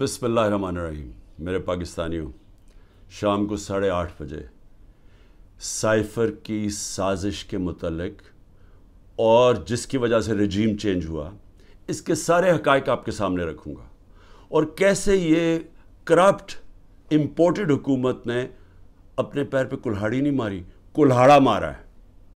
बिसमीम मेरे पाकिस्तानियों शाम को साढ़े आठ बजे साइफर की साजिश के मतलब और जिसकी वजह से रजीम चेंज हुआ इसके सारे हकायक आपके सामने रखूँगा और कैसे ये करप्ट इम्पोर्टेड हुकूमत ने अपने पैर पे कुल्हाड़ी नहीं मारी कुल्हाड़ा मारा है